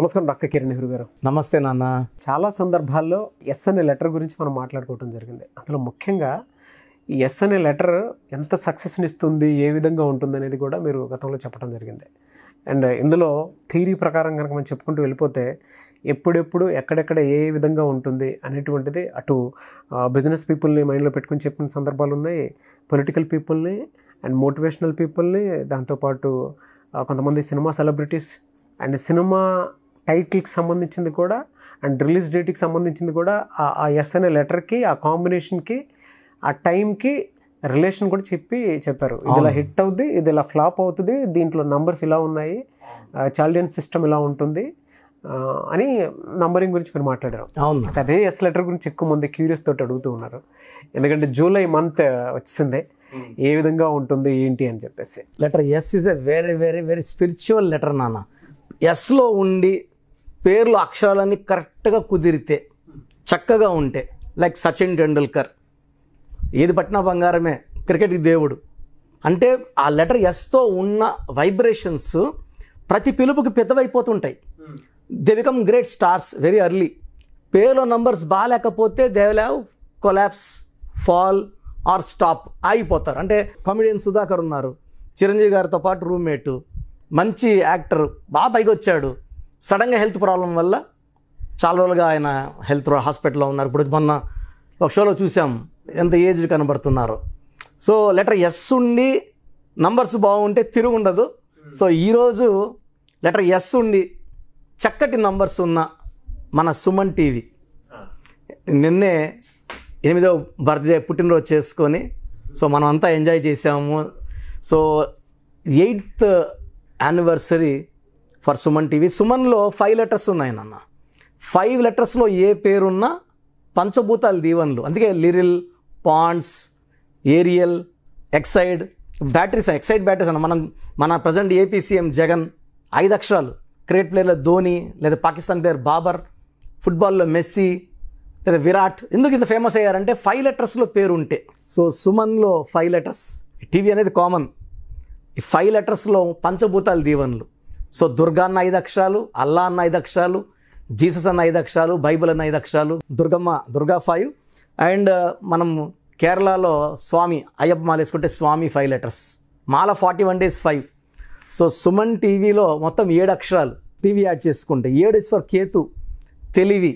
నమస్కారం డాక్టర్ కిరణ్ నెహ్రూ గారు నమస్తే నాన్న చాలా సందర్భాల్లో ఎస్ అనే లెటర్ గురించి మనం మాట్లాడుకోవడం జరిగింది అందులో ముఖ్యంగా ఈ ఎస్ అనే లెటర్ ఎంత సక్సెస్ని ఇస్తుంది ఏ విధంగా ఉంటుంది అనేది కూడా మీరు గతంలో చెప్పడం జరిగింది అండ్ ఇందులో థీరీ ప్రకారం కనుక మనం చెప్పుకుంటూ వెళ్ళిపోతే ఎప్పుడెప్పుడు ఎక్కడెక్కడ ఏ విధంగా ఉంటుంది అనేటువంటిది అటు బిజినెస్ పీపుల్ని మైండ్లో పెట్టుకుని చెప్పిన సందర్భాలు ఉన్నాయి పొలిటికల్ పీపుల్ని అండ్ మోటివేషనల్ పీపుల్ని దాంతోపాటు కొంతమంది సినిమా సెలబ్రిటీస్ అండ్ సినిమా టైటిల్కి సంబంధించింది కూడా అండ్ రిలీజ్ డేట్కి సంబంధించింది కూడా ఆ ఎస్ అనే లెటర్కి ఆ కాంబినేషన్కి ఆ టైంకి రిలేషన్ కూడా చెప్పి చెప్పారు ఇది ఇలా హిట్ అవుద్ది ఇది ఇలా ఫ్లాప్ అవుతుంది దీంట్లో నంబర్స్ ఇలా ఉన్నాయి చాలియన్ సిస్టమ్ ఇలా ఉంటుంది అని నంబరింగ్ గురించి మీరు మాట్లాడారు అవును అదే ఎస్ లెటర్ గురించి ఎక్కువ మంది క్యూరియస్ తోటి అడుగుతూ ఉన్నారు ఎందుకంటే జూలై మంత్ వచ్చిందే ఏ విధంగా ఉంటుంది ఏంటి అని చెప్పేసి letter S is a very very very spiritual letter నాన్న ఎస్లో ఉండి పేర్లు అక్షరాలన్నీ కరెక్ట్గా కుదిరితే చక్కగా ఉంటే లైక్ సచిన్ టెండూల్కర్ ఏది పట్టినా బంగారమే క్రికెట్కి దేవుడు అంటే ఆ లెటర్ ఎస్తో ఉన్న వైబ్రేషన్స్ ప్రతి పిలుపుకి పెద్దవైపోతుంటాయి they become great stars very early పేర్లో నంబర్స్ బాగాలేకపోతే they will have collapse fall or stop ఆగిపోతారు అంటే కమెడియన్ సుధాకర్ ఉన్నారు చిరంజీవి గారితో పాటు రూమ్మేటు మంచి యాక్టర్ బాగా పైకి వచ్చాడు సడన్గా హెల్త్ ప్రాబ్లం వల్ల చాలా రోజులుగా ఆయన హెల్త్ హాస్పిటల్లో ఉన్నారు ఇప్పుడు మొన్న ఒక షోలో చూసాం ఎంత ఏజ్ కనబడుతున్నారు సో లెటర్ ఎస్ ఉండి నంబర్స్ బాగుంటే తిరుగు ఉండదు సో ఈరోజు లెటర్ ఎస్ ఉండి చక్కటి నంబర్స్ ఉన్న మన సుమన్ టీవీ నిన్నే ఎనిమిదో బర్త్డే పుట్టినరోజు చేసుకొని సో మనం అంతా ఎంజాయ్ చేసాము so eighth anniversary for Suman TV సుమన్లో ఫైవ్ లెటర్స్ ఉన్నాయి నాన్న ఫైవ్ లెటర్స్లో ఏ పేరున్నా పంచభూతాలు దీవెన్లు అందుకే Liril Pond's Ariel Exide batteries Exide batteries అన్న మనం మన ప్రజెంట్ ఏపీ సీఎం జగన్ ఐదు అక్షరాలు క్రికెట్ ప్లేయర్లో ధోని లేదా పాకిస్తాన్ ప్లేయర్ బాబర్ ఫుట్బాల్లో మెస్సీ లేదా విరాట్ ఎందుకు ఇంత ఫేమస్ అయ్యారంటే ఫైవ్ లెటర్స్లో పేరు ఉంటే సో సుమన్లో ఫైవ్ లెటర్స్ టీవీ అనేది కామన్ ఈ ఫైవ్ లెటర్స్లో పంచభూతాలు దీవెన్లు సో దుర్గా అన్న ఐదు అక్షరాలు అల్లా అన్న ఐదు అక్షరాలు జీసస్ అన్న ఐదు అక్షరాలు బైబిల్ అన్న ఐదు అక్షరాలు Durgamma Durga five and uh, మనం కేరళలో స్వామి అయ్యప్ప మాల వేసుకుంటే స్వామి ఫైవ్ లెటర్స్ మాల forty one days five so Suman టీవీలో మొత్తం ఏడు అక్షరాలు టీవీ యాడ్ చేసుకుంటే ఏడు ఇస్ ఫర్ కేతు తెలివి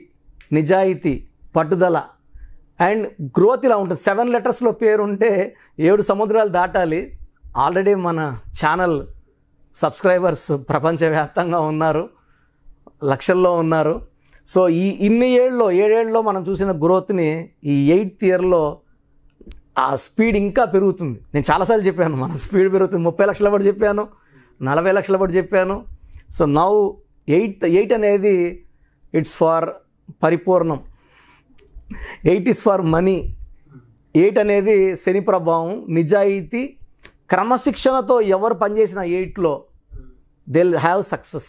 నిజాయితీ పట్టుదల అండ్ గ్రోత్ ఇలా ఉంటుంది సెవెన్ లెటర్స్లో పేరు ఉంటే ఏడు సముద్రాలు దాటాలి ఆల్రెడీ మన ఛానల్ సబ్స్క్రైబర్స్ ప్రపంచవ్యాప్తంగా ఉన్నారు లక్షల్లో ఉన్నారు సో ఈ ఇన్ని ఏళ్ళలో ఏడేళ్ళలో మనం చూసిన గ్రోత్ని ఈ ఎయిత్ ఇయర్లో ఆ స్పీడ్ ఇంకా పెరుగుతుంది నేను చాలాసార్లు చెప్పాను మన స్పీడ్ పెరుగుతుంది ముప్పై లక్షల పడి చెప్పాను నలభై లక్షల పడి చెప్పాను సో నౌ ఎయిట్ ఎయిట్ అనేది ఇట్స్ ఫార్ పరిపూర్ణం eight is for money eight అనేది శని ప్రభావం నిజాయితీ క్రమశిక్షణతో ఎవరు పనిచేసిన ఎయిట్లో they have success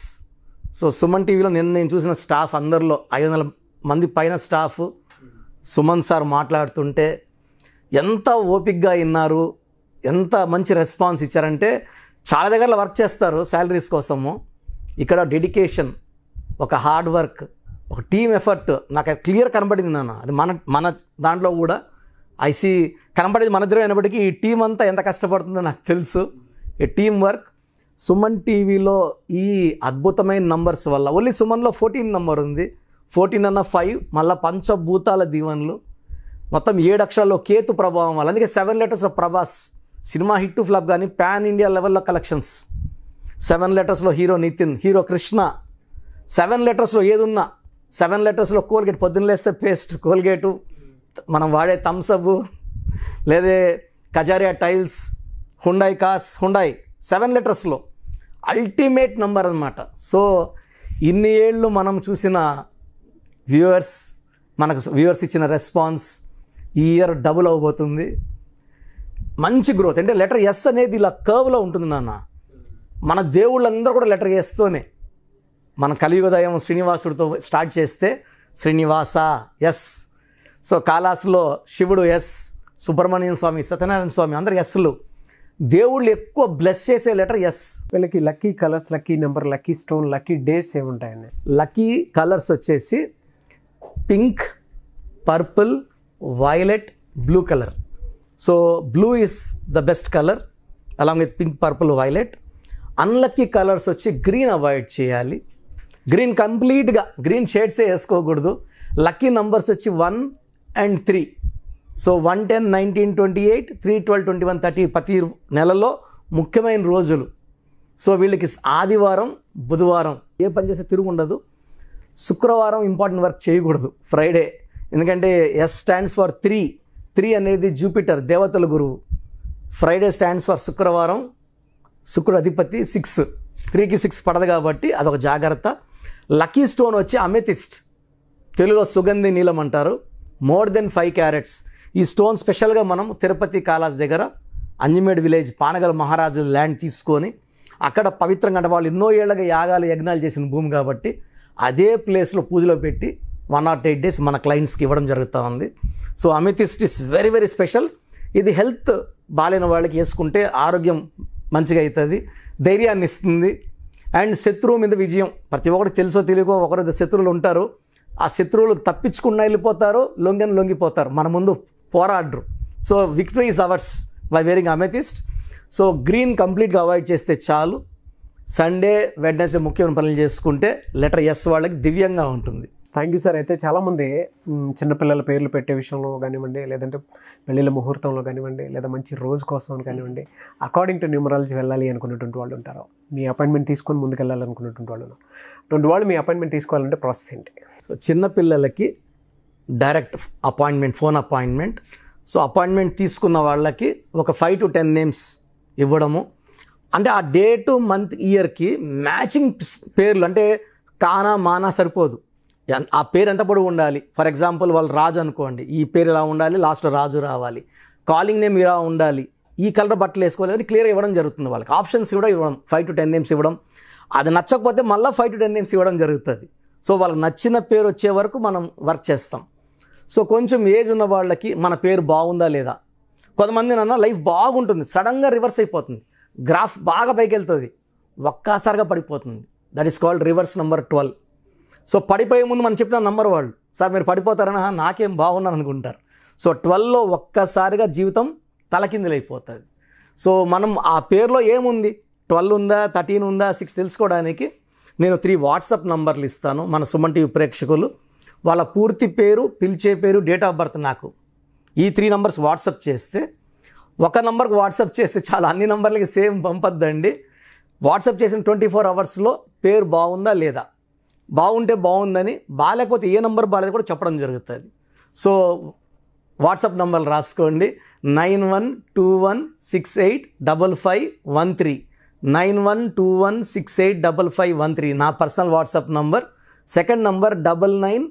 so Suman టీవీలో నిన్న నేను చూసిన స్టాఫ్ అందరిలో ఐదు వందల మంది పైన స్టాఫ్ సుమన్ సార్ మాట్లాడుతుంటే ఎంత ఓపిక్గా విన్నారు ఎంత మంచి రెస్పాన్స్ ఇచ్చారంటే చాలా దగ్గరలో వర్క్ చేస్తారు శాలరీస్ కోసము ఇక్కడ డెడికేషన్ ఒక హార్డ్ వర్క్ ఒక టీమ్ ఎఫర్ట్ నాకు క్లియర్ కనబడింది నాన్న అది మన మన దాంట్లో కూడా ఐ సీ కనబడేది మన దగ్గర అయినప్పటికీ ఈ టీం అంతా ఎంత కష్టపడుతుందో నాకు తెలుసు ఈ టీం వర్క్ సుమన్ టీవీలో ఈ అద్భుతమైన నంబర్స్ వల్ల ఓన్లీ సుమన్లో ఫోర్టీన్ నంబర్ ఉంది ఫోర్టీన్ అన్న ఫైవ్ మళ్ళీ పంచభూతాల దీవెన్లు మొత్తం ఏడు అక్షరాల్లో కేతు ప్రభావం వల్ల అందుకే seven letters of Prabhas cinema hit flop కానీ పాన్ ఇండియా లెవెల్లో కలెక్షన్స్ సెవెన్ లెటర్స్లో hero Nitin hero Krishna seven లెటర్స్లో ఏదున్నా సెవెన్ లెటర్స్లో కోల్గేట్ పొద్దున్న లేస్తే పేస్ట్ కోల్గేటు మనం వాడే థమ్సప్ లేదే Kajaria tiles Hyundai cars Hyundai seven లీటర్స్లో అల్టిమేట్ నంబర్ అనమాట సో ఇన్ని ఏళ్ళు మనం చూసిన వ్యూవర్స్ మనకు వ్యూవర్స్ ఇచ్చిన రెస్పాన్స్ ఈ ఇయర్ డబుల్ అవబోతుంది మంచి గ్రోత్ అంటే లెటర్ ఎస్ అనేది ఇలా కర్వ్లో ఉంటుంది నాన్న మన దేవుళ్ళందరూ కూడా లెటర్ ఎస్తోనే మన కలియుగదయం శ్రీనివాసుడితో స్టార్ట్ చేస్తే శ్రీనివాస ఎస్ సో కాలాసులో శివుడు ఎస్ సుబ్రహ్మణ్యం స్వామి సత్యనారాయణ స్వామి అందరు ఎస్లు దేవుళ్ళు ఎక్కువ బ్లెస్ చేసే లెటర్ ఎస్ వీళ్ళకి lucky colours lucky number lucky stone lucky days ఏముంటాయండి లక్కీ కలర్స్ వచ్చేసి pink purple violet blue colour so blue is the best colour along with pink purple violet unlucky colours వచ్చి green avoid చేయాలి green కంప్లీట్గా green షేడ్సే వేసుకోకూడదు lucky numbers వచ్చి one and three so one ten nineteen twenty eight three twelve twenty one thirty ప్రతి నెలలో ముఖ్యమైన రోజులు సో వీళ్ళకి ఆదివారం బుధవారం ఏ పని చేస్తే తిరుగు ఉండదు శుక్రవారం ఇంపార్టెంట్ వర్క్ చేయకూడదు ఫ్రైడే ఎందుకంటే S stands for three three అనేది జూపిటర్ దేవతల గురువు ఫ్రైడే స్టాండ్స్ ఫర్ శుక్రవారం శుక్రుడు అధిపతి సిక్స్ త్రీకి సిక్స్ పడదు కాబట్టి అదొక జాగ్రత్త లక్కీ స్టోన్ వచ్చి అమెతిస్ట్ తెలుగులో సుగంధి నీలం అంటారు మోర్ దెన్ ఫైవ్ క్యారెట్స్ ఈ స్టోన్ స్పెషల్గా మనం తిరుపతి కాలాజ్ దగ్గర అంజమేడ్ విలేజ్ పానగల్ మహారాజు ల్యాండ్ తీసుకొని అక్కడ పవిత్రంగా అంటే వాళ్ళు ఎన్నో ఏళ్ళగా యాగాలు యజ్ఞాలు చేసిన భూమి కాబట్టి అదే ప్లేస్లో పూజలో పెట్టి వన్ నాట్ ఎయిట్ డేస్ మన క్లయింట్స్కి ఇవ్వడం జరుగుతూ ఉంది so amethyst is very very special ఇది హెల్త్ బాగాలేని వాళ్ళకి వేసుకుంటే ఆరోగ్యం మంచిగా అవుతుంది ధైర్యాన్ని ఇస్తుంది అండ్ శత్రువు మీద విజయం ప్రతి ఒక్కరికి తెలుసో తెలియకో ఒకరు శత్రువులు ఉంటారు ఆ శత్రువులు తప్పించుకున్న వెళ్ళిపోతారు లొంగని లొంగిపోతారు మన ముందు పోరాడరు so victory is ours by wearing amethyst so green కంప్లీట్గా అవాయిడ్ చేస్తే చాలు సండే వెడ్నెస్డే ముఖ్యమైన పనులు చేసుకుంటే లెటర్ ఎస్ వాళ్ళకి దివ్యంగా ఉంటుంది థ్యాంక్ యూ సార్ అయితే చాలామంది చిన్నపిల్లల పేర్లు పెట్టే విషయంలో కానివ్వండి లేదంటే పెళ్ళిళ్ళ ముహూర్తంలో కానివ్వండి లేదా మంచి రోజు కోసం కానివ్వండి అకార్డింగ్ టు న్యూమరాలజీ వెళ్ళాలి అనుకున్నటువంటి వాళ్ళు ఉంటారు మీ అపాయింట్మెంట్ తీసుకొని ముందుకు వాళ్ళు రెండు వాళ్ళు మీ అపాయింట్మెంట్ తీసుకోవాలంటే ప్రాసెస్ ఏంటి సో చిన్నపిల్లలకి direct appointment phone appointment so appointment తీసుకున్న వాళ్ళకి ఒక ఫైవ్ టు టెన్ నేమ్స్ ఇవ్వడము అంటే ఆ డే టు మంత్ ఇయర్కి మ్యాచింగ్ పేర్లు అంటే కానా మానా సరిపోదు ఆ పేరు ఎంత పొడవు ఉండాలి ఫర్ ఎగ్జాంపుల్ వాళ్ళు రాజు అనుకోండి ఈ పేరు ఇలా ఉండాలి లాస్ట్లో రాజు రావాలి కాలింగ్ నేమ్ ఇలా ఉండాలి ఈ కలర్ బట్టలు వేసుకోవాలి క్లియర్ ఇవ్వడం జరుగుతుంది వాళ్ళకి ఆప్షన్స్ కూడా ఇవ్వడం ఫైవ్ టు టెన్ నేమ్స్ ఇవ్వడం అది నచ్చకపోతే మళ్ళీ ఫైవ్ టు టెన్ నేమ్స్ ఇవ్వడం జరుగుతుంది సో వాళ్ళకి నచ్చిన పేరు వచ్చే వరకు మనం వర్క్ చేస్తాం సో కొంచెం ఏజ్ ఉన్న వాళ్ళకి మన పేరు బాగుందా లేదా కొంతమంది నాన్న లైఫ్ బాగుంటుంది సడన్గా రివర్స్ అయిపోతుంది గ్రాఫ్ బాగా పైకి వెళ్తుంది ఒక్కసారిగా పడిపోతుంది that is called reverse number twelve so పడిపోయే ముందు మనం చెప్పిన నంబర్ వాళ్ళు సార్ మీరు పడిపోతారనా నాకేం బాగున్నాను అనుకుంటారు సో ట్వెల్వ్లో ఒక్కసారిగా జీవితం తలకిందులైపోతుంది సో మనం ఆ పేరులో ఏముంది ట్వెల్వ్ ఉందా థర్టీన్ ఉందా సిక్స్ తెలుసుకోవడానికి నేను త్రీ వాట్సాప్ నంబర్లు ఇస్తాను మన సుమన్ టీవీ ప్రేక్షకులు వాళ్ళ పూర్తి పేరు పిలిచే పేరు డేట్ ఆఫ్ బర్త్ నాకు ఈ త్రీ నంబర్స్ వాట్సాప్ చేస్తే ఒక నంబర్కి వాట్సాప్ చేస్తే చాలా అన్ని నంబర్లకి సేమ్ పంపద్దండి వాట్సాప్ చేసిన ట్వంటీ ఫోర్ అవర్స్లో పేరు బాగుందా లేదా బాగుంటే బాగుందని బాగాలేకపోతే ఏ నంబర్ బాగాలేదు కూడా చెప్పడం జరుగుతుంది సో వాట్సాప్ నంబర్లు రాసుకోండి nine one two one six eight double five one three nine one two one six eight double five one three నా personal WhatsApp number second number double nine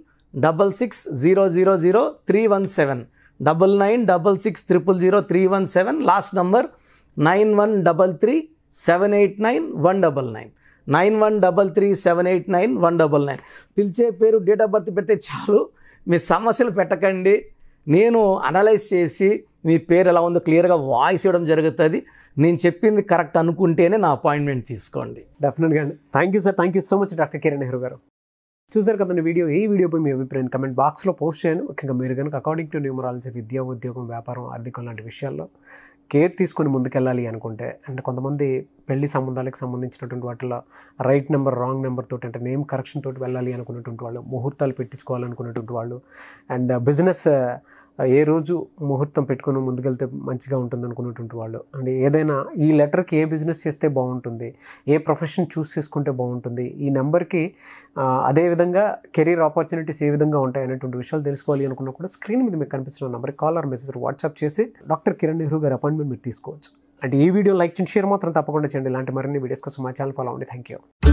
double six zero zero zero three one seven double nine double six triple zero three one seven last number nine one double three seven eight nine one double nine nine one double three seven eight nine one double nine పిలిచే పేరు date of birth పెడితే చాలు మీ సమస్యలు పెట్టకండి నేను analyse చేసి మీ పేరు ఎలా ఉందో క్లియర్గా వాయిస్ ఇవ్వడం జరుగుతుంది నేను చెప్పింది కరెక్ట్ అనుకుంటేనే నా అపాయింట్మెంట్ తీసుకోండి డెఫినెట్గా అండి thank you sir thank you so much doctor Kiran Nehru garu చూసారు కదండి వీడియో ఈ వీడియోపై మీ అభిప్రాయం కమెంట్ బాక్స్లో పోస్ట్ చేయను ముఖ్యంగా మీరు కనుక అకార్డింగ్ టు న్యూమరాలజీ విద్య ఉద్యోగం వ్యాపారం ఆర్థికం లాంటి విషయాల్లో కేర్ తీసుకొని ముందుకెళ్ళాలి అనుకుంటే అంటే కొంతమంది పెళ్లి సంబంధాలకు సంబంధించినటువంటి వాటిలో రైట్ నెంబర్ రాంగ్ నెంబర్ తోటి అంటే నేమ్ కరెక్షన్ తోటి వెళ్ళాలి అనుకున్నటువంటి వాళ్ళు ముహూర్తాలు పెట్టించుకోవాలనుకున్నటువంటి వాళ్ళు అండ్ బిజినెస్ ఏ రోజు ముహూర్తం పెట్టుకుని ముందుకెళ్తే మంచిగా ఉంటుంది అనుకున్నటువంటి వాళ్ళు అండ్ ఏదైనా ఈ లెటర్కి ఏ బిజినెస్ చేస్తే బాగుంటుంది ఏ ప్రొఫెషన్ చూస్ చేసుకుంటే బాగుంటుంది ఈ నెంబర్కి అదేవిధంగా కెరీర్ ఆపర్చునిటీస్ ఏ విధంగా ఉంటాయి అనేటువంటి విషయాలు తెలుసుకోవాలి అనుకున్నా కూడా స్క్రీన్ మీద మీకు కనిపిస్తున్న నెంబర్కి కాల్ ఆర్ మెసేజ్ వాట్సాప్ చేసి డాక్టర్ కిరణ్ నెహ్రూ గారి అపాయింట్మెంట్ మీరు తీసుకోవచ్చు అంటే ఈ వీడియో లైక్ చేసి షేర్ మాత్రం తప్పకుండా చేయండి ఇలాంటి మరిన్ని వీడియోస్ కోసం మా ఛానల్ ఫాలో అవ్వండి థ్యాంక్ యూ